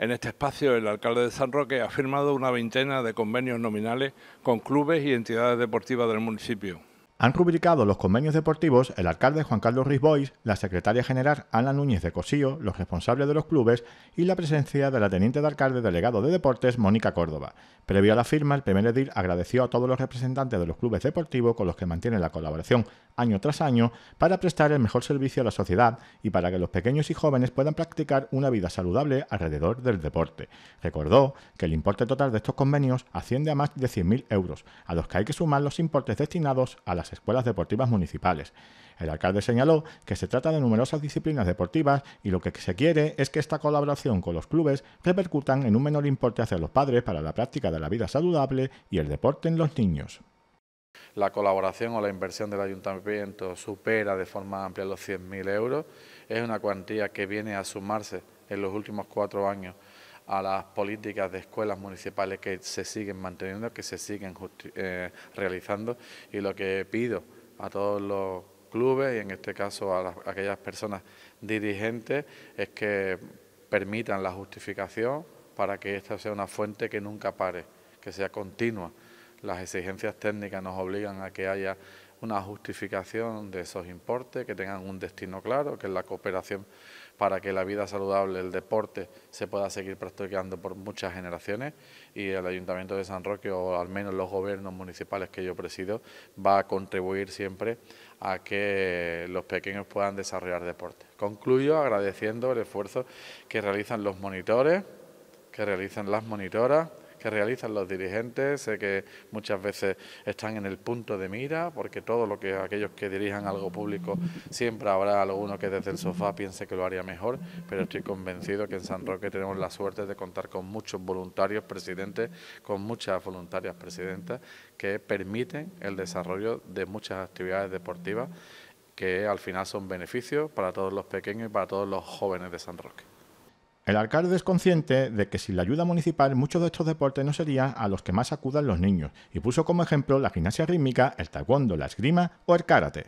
En este espacio, el alcalde de San Roque ha firmado una veintena de convenios nominales con clubes y entidades deportivas del municipio han rubricado los convenios deportivos el alcalde Juan Carlos Rizbois, la secretaria general Ana Núñez de Cosío, los responsables de los clubes y la presencia de la teniente de alcalde delegado de deportes Mónica Córdoba. Previo a la firma, el primer edil agradeció a todos los representantes de los clubes deportivos con los que mantiene la colaboración año tras año para prestar el mejor servicio a la sociedad y para que los pequeños y jóvenes puedan practicar una vida saludable alrededor del deporte. Recordó que el importe total de estos convenios asciende a más de 100.000 euros, a los que hay que sumar los importes destinados a las escuelas deportivas municipales. El alcalde señaló que se trata de numerosas disciplinas deportivas y lo que se quiere es que esta colaboración con los clubes repercutan en un menor importe hacia los padres para la práctica de la vida saludable y el deporte en los niños. La colaboración o la inversión del ayuntamiento supera de forma amplia los 100.000 euros. Es una cuantía que viene a sumarse en los últimos cuatro años a las políticas de escuelas municipales que se siguen manteniendo, que se siguen eh, realizando y lo que pido a todos los clubes y en este caso a aquellas personas dirigentes es que permitan la justificación para que esta sea una fuente que nunca pare, que sea continua. Las exigencias técnicas nos obligan a que haya una justificación de esos importes, que tengan un destino claro, que es la cooperación para que la vida saludable, el deporte, se pueda seguir practicando por muchas generaciones y el Ayuntamiento de San Roque, o al menos los gobiernos municipales que yo presido, va a contribuir siempre a que los pequeños puedan desarrollar deporte. Concluyo agradeciendo el esfuerzo que realizan los monitores, que realizan las monitoras, que realizan los dirigentes. Sé que muchas veces están en el punto de mira, porque todo lo que aquellos que dirijan algo público siempre habrá alguno que desde el sofá piense que lo haría mejor, pero estoy convencido que en San Roque tenemos la suerte de contar con muchos voluntarios presidentes, con muchas voluntarias presidentas que permiten el desarrollo de muchas actividades deportivas que al final son beneficios para todos los pequeños y para todos los jóvenes de San Roque. El alcalde es consciente de que sin la ayuda municipal muchos de estos deportes no serían a los que más acudan los niños y puso como ejemplo la gimnasia rítmica, el taekwondo, la esgrima o el karate.